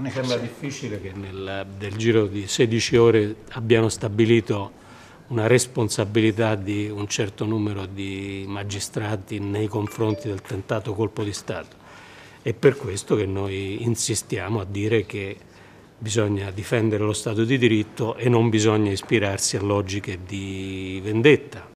non è sembra difficile che nel, nel giro di 16 ore abbiano stabilito una responsabilità di un certo numero di magistrati nei confronti del tentato colpo di Stato. È per questo che noi insistiamo a dire che bisogna difendere lo Stato di diritto e non bisogna ispirarsi a logiche di vendetta.